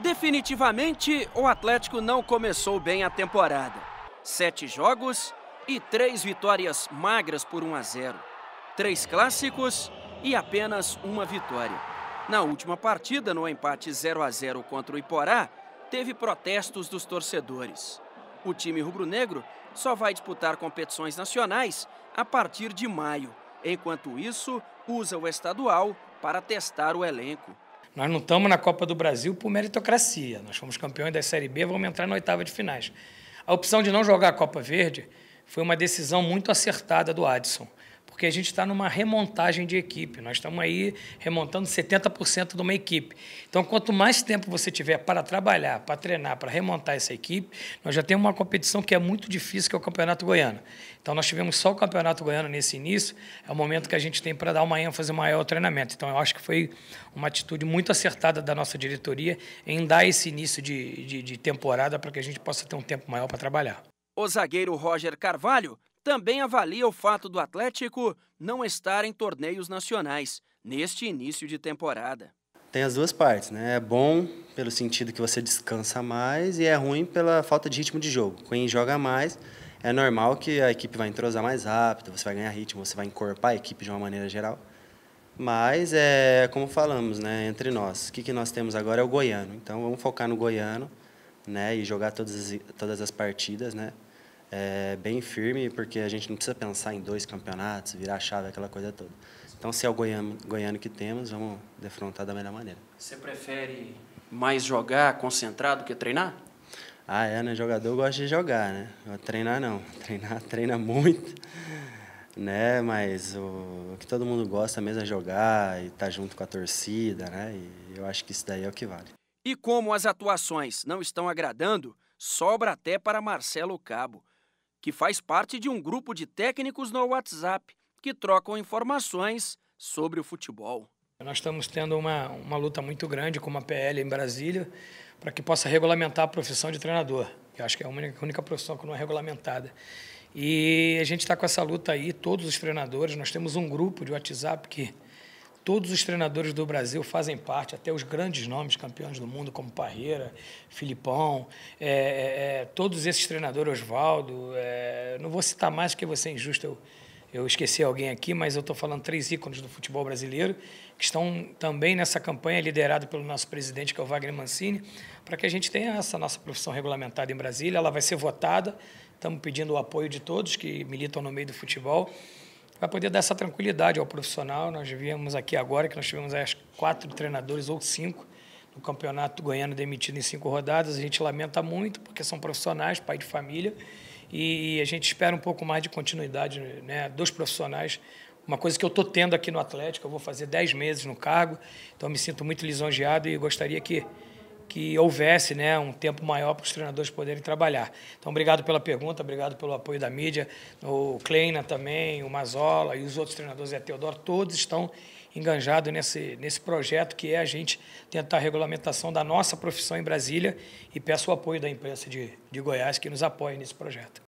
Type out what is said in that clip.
Definitivamente, o Atlético não começou bem a temporada. Sete jogos e três vitórias magras por 1 a 0. Três clássicos e apenas uma vitória. Na última partida, no empate 0 a 0 contra o Iporá, teve protestos dos torcedores. O time rubro-negro só vai disputar competições nacionais a partir de maio. Enquanto isso, usa o estadual para testar o elenco. Nós não estamos na Copa do Brasil por meritocracia. Nós fomos campeões da Série B, vamos entrar na oitava de finais. A opção de não jogar a Copa Verde foi uma decisão muito acertada do Adson porque a gente está numa remontagem de equipe. Nós estamos aí remontando 70% de uma equipe. Então, quanto mais tempo você tiver para trabalhar, para treinar, para remontar essa equipe, nós já temos uma competição que é muito difícil, que é o Campeonato Goiano. Então, nós tivemos só o Campeonato Goiano nesse início, é o momento que a gente tem para dar uma ênfase maior ao treinamento. Então, eu acho que foi uma atitude muito acertada da nossa diretoria em dar esse início de, de, de temporada para que a gente possa ter um tempo maior para trabalhar. O zagueiro Roger Carvalho também avalia o fato do Atlético não estar em torneios nacionais neste início de temporada. Tem as duas partes, né? É bom pelo sentido que você descansa mais e é ruim pela falta de ritmo de jogo. Quem joga mais, é normal que a equipe vai entrosar mais rápido, você vai ganhar ritmo, você vai encorpar a equipe de uma maneira geral. Mas é como falamos, né, entre nós. O que, que nós temos agora é o goiano. Então vamos focar no goiano, né, e jogar todas as, todas as partidas, né, é, bem firme, porque a gente não precisa pensar em dois campeonatos, virar a chave, aquela coisa toda. Então, se é o goiano, goiano que temos, vamos defrontar da melhor maneira. Você prefere mais jogar concentrado que treinar? Ah, é, né? Jogador gosta de jogar, né? Treinar não. Treinar treina muito, né? Mas o, que todo mundo gosta mesmo é jogar e estar tá junto com a torcida, né? E eu acho que isso daí é o que vale. E como as atuações não estão agradando, sobra até para Marcelo Cabo que faz parte de um grupo de técnicos no WhatsApp que trocam informações sobre o futebol. Nós estamos tendo uma, uma luta muito grande com uma PL em Brasília para que possa regulamentar a profissão de treinador, que acho que é a única, a única profissão que não é regulamentada. E a gente está com essa luta aí, todos os treinadores, nós temos um grupo de WhatsApp que Todos os treinadores do Brasil fazem parte, até os grandes nomes campeões do mundo, como Parreira, Filipão, é, é, é, todos esses treinadores, Oswaldo. É, não vou citar mais porque você é injusto, eu, eu esqueci alguém aqui, mas eu estou falando três ícones do futebol brasileiro que estão também nessa campanha liderada pelo nosso presidente, que é o Wagner Mancini, para que a gente tenha essa nossa profissão regulamentada em Brasília. Ela vai ser votada, estamos pedindo o apoio de todos que militam no meio do futebol vai poder dar essa tranquilidade ao profissional. Nós vimos aqui agora que nós tivemos acho, quatro treinadores ou cinco no campeonato goiano demitido em cinco rodadas. A gente lamenta muito, porque são profissionais, pai de família, e a gente espera um pouco mais de continuidade né, dos profissionais. Uma coisa que eu estou tendo aqui no Atlético, eu vou fazer dez meses no cargo, então me sinto muito lisonjeado e gostaria que que houvesse né, um tempo maior para os treinadores poderem trabalhar. Então, obrigado pela pergunta, obrigado pelo apoio da mídia, o Kleina também, o Mazola e os outros treinadores, e Teodoro, todos estão enganjados nesse, nesse projeto que é a gente tentar a regulamentação da nossa profissão em Brasília e peço o apoio da imprensa de, de Goiás que nos apoia nesse projeto.